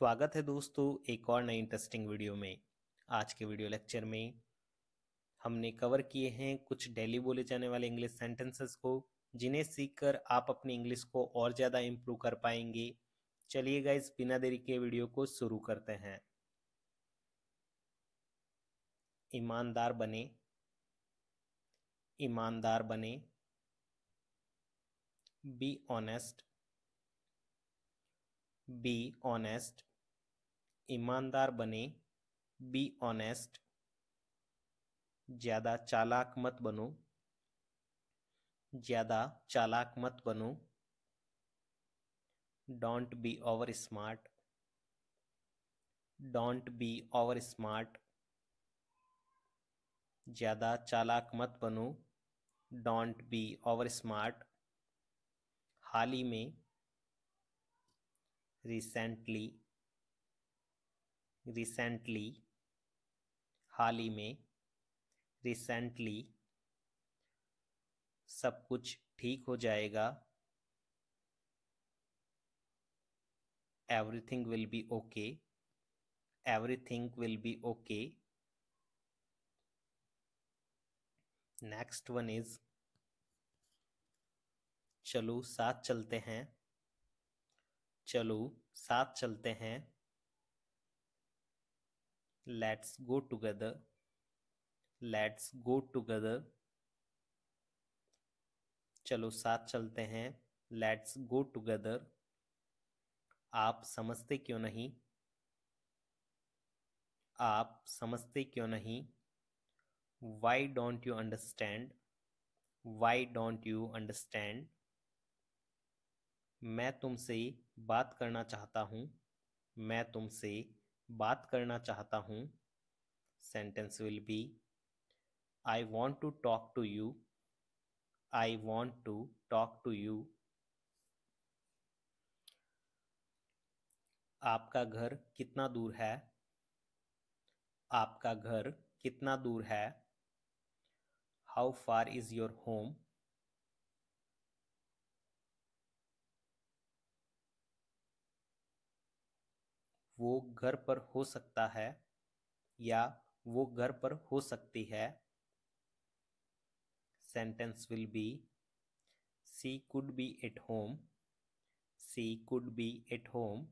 स्वागत है दोस्तों एक और नई इंटरेस्टिंग वीडियो में आज के वीडियो लेक्चर में हमने कवर किए हैं कुछ डेली बोले जाने वाले इंग्लिश सेंटेंसेस को जिन्हें सीखकर आप अपनी इंग्लिश को और ज़्यादा इम्प्रूव कर पाएंगे चलिए गाइज बिना देरी के वीडियो को शुरू करते हैं ईमानदार बने ईमानदार बने बी ऑनेस्ट बी ऑनेस्ट ईमानदार बने बी ऑनेस्ट ज़्यादा चालाक मत बनो ज़्यादा चालाक मत बनो don't be over smart don't be over smart ज़्यादा चालाक मत बनो डोंट बी ओवर स्मार्ट हाल ही में रिसेंटली रिसेंटली हाल ही में रिसेंटली सब कुछ ठीक हो जाएगा everything will be okay everything will be okay next one is चलो साथ चलते हैं चलो साथ चलते हैं let's go together let's go together चलो साथ चलते हैं let's go together आप समझते क्यों नहीं आप समझते क्यों नहीं why don't you understand why don't you understand मैं तुमसे बात करना चाहता हूँ मैं तुमसे बात करना चाहता हूँ sentence will be I want to talk to you I want to talk to you आपका घर कितना दूर है आपका घर कितना दूर है how far is your home वो घर पर हो सकता है या वो घर पर हो सकती है sentence will be she could be at home she could be at home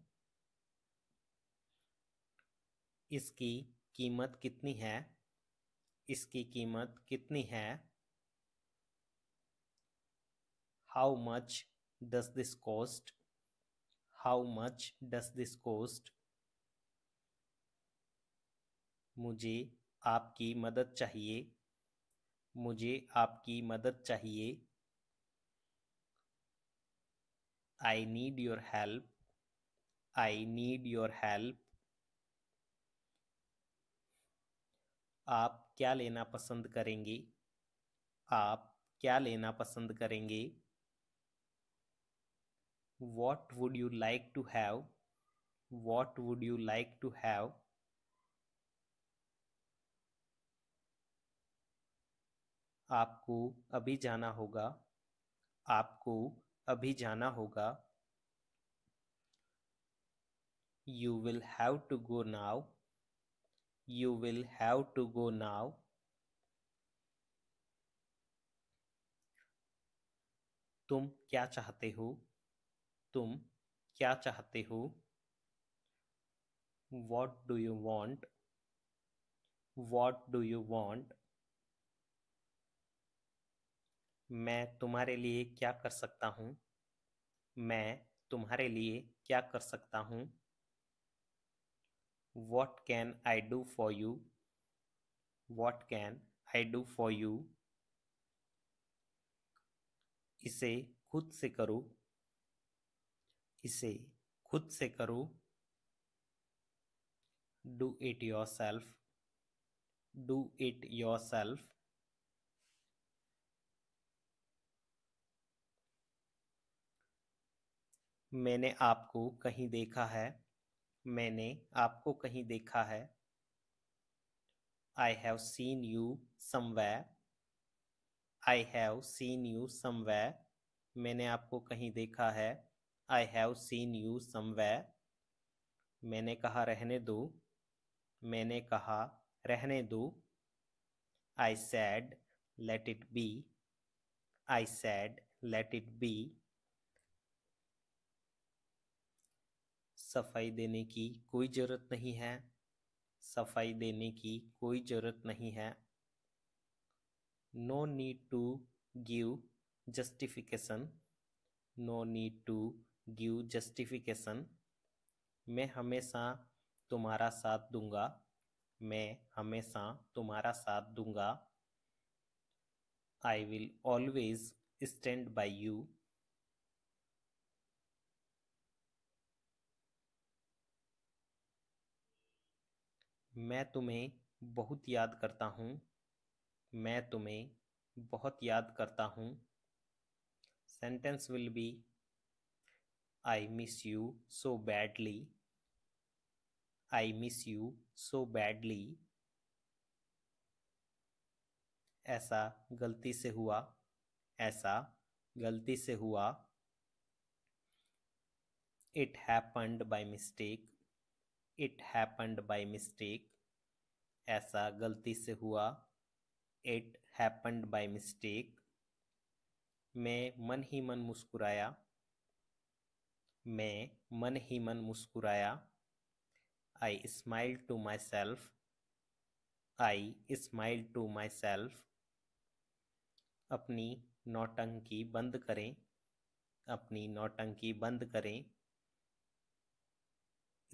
इसकी कीमत कितनी है इसकी कीमत कितनी है how much does this cost how much does this cost मुझे आपकी मदद चाहिए मुझे आपकी मदद चाहिए I need your help I need your help आप क्या लेना पसंद करेंगे आप क्या लेना पसंद करेंगे what would you like to have what would you like to have आपको अभी जाना होगा आपको अभी जाना होगा you will have to go now you will have to go now तुम क्या चाहते हो तुम क्या चाहते हो what do you want what do you want मैं तुम्हारे लिए क्या कर सकता हूँ मैं तुम्हारे लिए क्या कर सकता हूँ what can I do for you what can I do for you इसे खुद से करो इसे खुद से करो do it yourself do it yourself मैंने आपको कहीं देखा है मैंने आपको कहीं देखा है I have seen you somewhere I have seen you somewhere मैंने आपको कहीं देखा है I have seen you somewhere मैंने कहा रहने दो मैंने कहा रहने दो I said let it be I said let it be सफाई देने की कोई ज़रूरत नहीं है सफाई देने की कोई ज़रूरत नहीं है no need to give justification no need to give justification मैं हमेशा तुम्हारा साथ दूंगा मैं हमेशा तुम्हारा साथ दूंगा I will always stand by you मैं तुम्हें बहुत याद करता हूँ मैं तुम्हें बहुत याद करता हूँ sentence will be I miss you so badly I miss you so badly ऐसा गलती से हुआ ऐसा गलती से हुआ it happened by mistake it happened by mistake ऐसा गलती से हुआ इट हैपन्ड बाई मिस्टेक मैं मन ही मन मुस्कुराया मैं मन ही मन मुस्कुराया I smile to myself I smile to myself अपनी नौटंकी बंद करें अपनी नौटंकी बंद करें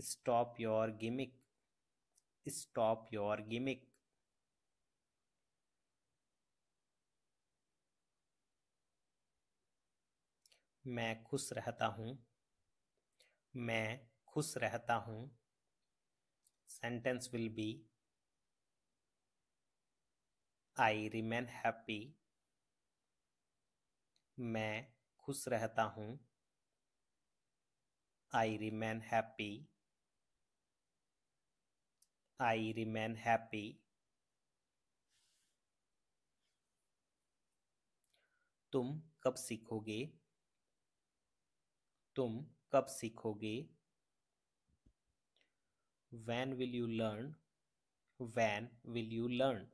stop your gimmick stop your gimmick मैं खुश रहता हूँ मैं खुश रहता हूँ sentence will be I remain happy मैं खुश रहता हूँ I remain happy I remain happy. तुम कब सीखोगे तुम कब सीखोगे when will you learn when will you learn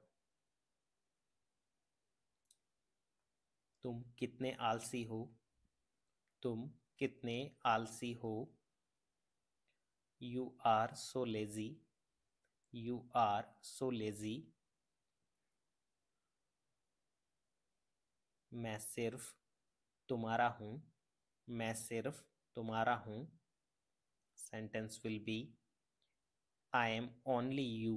तुम कितने आलसी हो तुम कितने आलसी हो you are so lazy you are so lazy मैं सिर्फ तुम्हारा हूँ मैं सिर्फ तुम्हारा हूँ sentence will be I am only you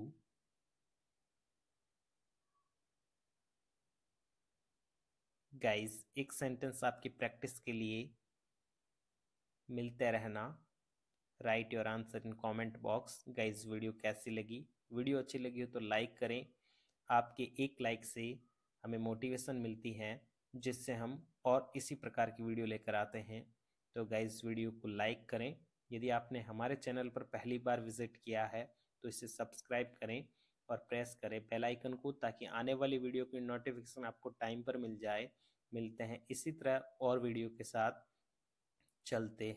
guys एक सेंटेंस आपकी प्रैक्टिस के लिए मिलते रहना write your answer in comment box guys video कैसी लगी वीडियो अच्छी लगी हो तो लाइक करें आपके एक लाइक से हमें मोटिवेशन मिलती है जिससे हम और इसी प्रकार की वीडियो लेकर आते हैं तो गाइस वीडियो को लाइक करें यदि आपने हमारे चैनल पर पहली बार विजिट किया है तो इसे सब्सक्राइब करें और प्रेस करें बेल आइकन को ताकि आने वाली वीडियो की नोटिफिकेशन आपको टाइम पर मिल जाए मिलते हैं इसी तरह और वीडियो के साथ चलते